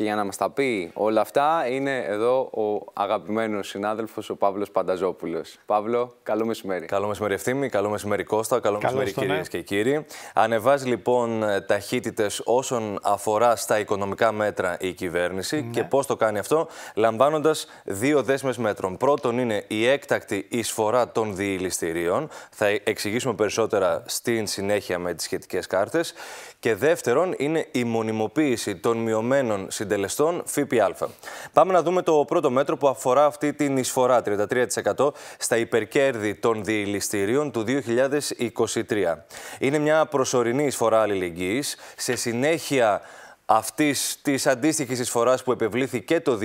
Και για να μας τα πει όλα αυτά είναι εδώ ο αγαπημένος συνάδελφος, ο Παύλος Πανταζόπουλος. Παύλο, καλό μεσημέρι. Καλό μεσημέρι Ευθύμη, καλό μεσημέρι Κώστα, καλό, καλό μεσημέρι κυρίες ε. και κύριοι. Ανεβάζει λοιπόν ε, ταχύτητες όσον αφορά στα οικονομικά μέτρα η κυβέρνηση ναι. και πώς το κάνει αυτό, λαμβάνοντας δύο δέσμες μέτρων. Πρώτον είναι η έκτακτη εισφορά των διηληστηρίων. Θα εξηγήσουμε περισσότερα στην συνέχεια με τις σχετικές κάρτες. Και δεύτερον είναι η μονιμοποίηση των μειωμένων συντελεστών ΦΠΑ. Πάμε να δούμε το πρώτο μέτρο που αφορά αυτή την εισφορά 33% στα υπερκέρδη των διηληστηρίων του 2023. Είναι μια προσωρινή εισφορά αλληλεγγύης σε συνέχεια αυτής της αντίστοιχης εισφοράς που επευλήθη το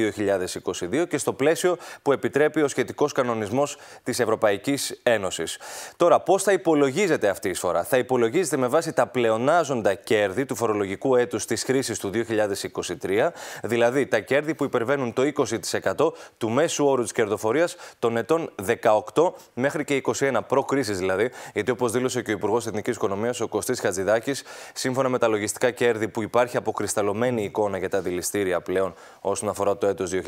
2022 και στο πλαίσιο που επιτρέπει ο σχετικός κανονισμός της Ευρωπαϊκής Ένωσης. Τώρα, πώς θα υπολογίζεται αυτή η εισφορά, Θα υπολογίζεται με βάση τα πλεονάζοντα κέρδη του φορολογικού έτους της χρήσης του 2023, δηλαδή τα κέρδη που υπερβαίνουν το 20% του μέσου όρου της κερδοφορίας των ετών 18 μέχρι και 21, προ-κρίση δηλαδή, γιατί όπως δήλωσε και ο Υπουργός Εθνικής Οικονομίας, ο Κωστής Χατζηδάκης, σύμφωνα με τα λογιστικά κέρδη που υπάρχει αποκριστικά αποκρισταλωμένη εικόνα για τα δηληστήρια πλέον όσον αφορά το έτος 2023,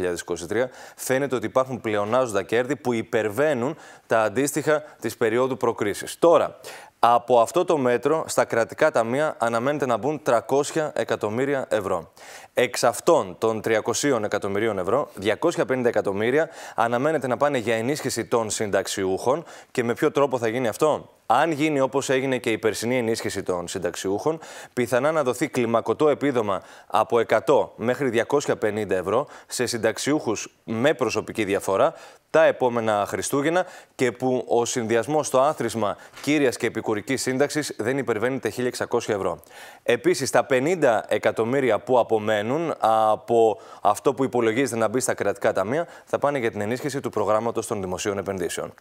φαίνεται ότι υπάρχουν πλεονάζοντα κέρδη που υπερβαίνουν τα αντίστοιχα της περίοδου προκρίσης. Τώρα, από αυτό το μέτρο, στα κρατικά ταμεία αναμένεται να μπουν 300 εκατομμύρια ευρώ. Εξ αυτών των 300 εκατομμυρίων ευρώ, 250 εκατομμύρια αναμένεται να πάνε για ενίσχυση των συνταξιούχων. Και με ποιο τρόπο θα γίνει αυτό? Αν γίνει όπως έγινε και η περσινή ενίσχυση των συνταξιούχων, πιθανά να δοθεί κλιμακωτό επίδομα από 100 μέχρι 250 ευρώ σε συνταξιούχους με προσωπική διαφορά τα επόμενα Χριστούγεννα και που ο συνδυασμός στο άθροισμα κύριας και επικουρικής σύνταξης δεν υπερβαίνει τα 1.600 ευρώ. Επίσης, τα 50 εκατομμύρια που απομένουν από αυτό που υπολογίζεται να μπει στα κρατικά ταμεία θα πάνε για την ενίσχυση του προγράμματος των δημοσίων επενδύσεων.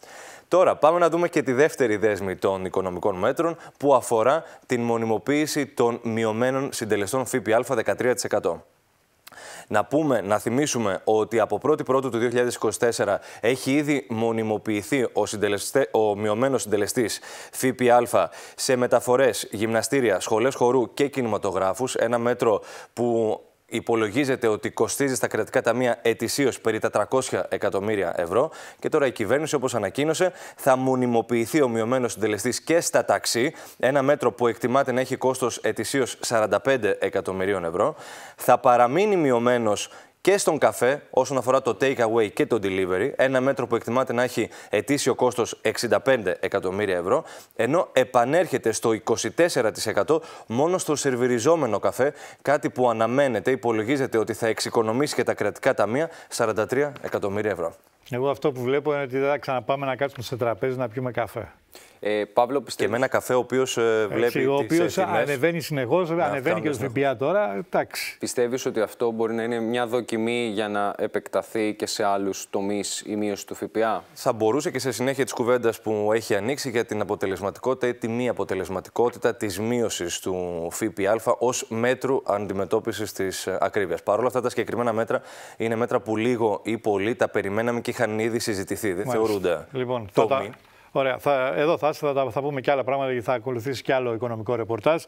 Τώρα, πάμε να δούμε και τη δεύτερη δέσμη των οικονομικών μέτρων που αφορά την μονιμοποίηση των μειωμένων συντελεστών ΦΠΑ 13%. Να πούμε, να θυμίσουμε ότι από 1η Πρώτου του 2024 έχει ήδη μονιμοποιηθεί ο, ο μειωμένος συντελεστής ΦΠΑ σε μεταφορές, γυμναστήρια, σχολε χορού και κινηματογράφους, Ένα μέτρο που υπολογίζεται ότι κοστίζει στα κρατικά ταμεία ετησίως περί τα 300 εκατομμύρια ευρώ. Και τώρα η κυβέρνηση, όπως ανακοίνωσε, θα μονιμοποιηθεί ο μειωμένο συντελεστής και στα ταξί. Ένα μέτρο που εκτιμάται να έχει κόστος ετησίως 45 εκατομμυρίων ευρώ. Θα παραμείνει μειωμένος και στον καφέ όσον αφορά το take away και το delivery, ένα μέτρο που εκτιμάται να έχει ετήσιο κόστος 65 εκατομμύρια ευρώ, ενώ επανέρχεται στο 24% μόνο στο σερβιριζόμενο καφέ, κάτι που αναμένεται, υπολογίζεται ότι θα εξοικονομήσει και τα κρατικά ταμεία 43 εκατομμύρια ευρώ. Εγώ αυτό που βλέπω είναι ότι δεν θα ξαναπάμε να κάτσουμε σε τραπέζι να πιούμε καφέ. Ε, Παύλο, πιστεύω. Και με ένα καφέ ο οποίος ε, βλέπει. Έτσι, ο ε, οποίος ανεβαίνει συνεχώς, ανεβαίνει και ω ΦΠΑ τώρα. Εντάξει. Πιστεύεις ότι αυτό μπορεί να είναι μια δοκιμή για να επεκταθεί και σε άλλους τομείς η μείωση του ΦΠΑ. Θα μπορούσε και σε συνέχεια της κουβέντας που έχει ανοίξει για την αποτελεσματικότητα ή τη μη αποτελεσματικότητα της μείωσης του ΦΠΑ ως μέτρου αντιμετώπισης της ε, ακρίβειας. Παρ' όλα αυτά τα συγκεκριμένα μέτρα είναι μέτρα που λίγο ή πολύ τα περιμέναμε και είχαν ήδη συζητηθεί. Δεν Μάλιστα. θεωρούνται. Λοιπόν, Ωραία. εδώ θα, θα, θα, θα πούμε και άλλα πράγματα γιατί θα ακολουθήσει και άλλο οικονομικό ρεπορτάζ.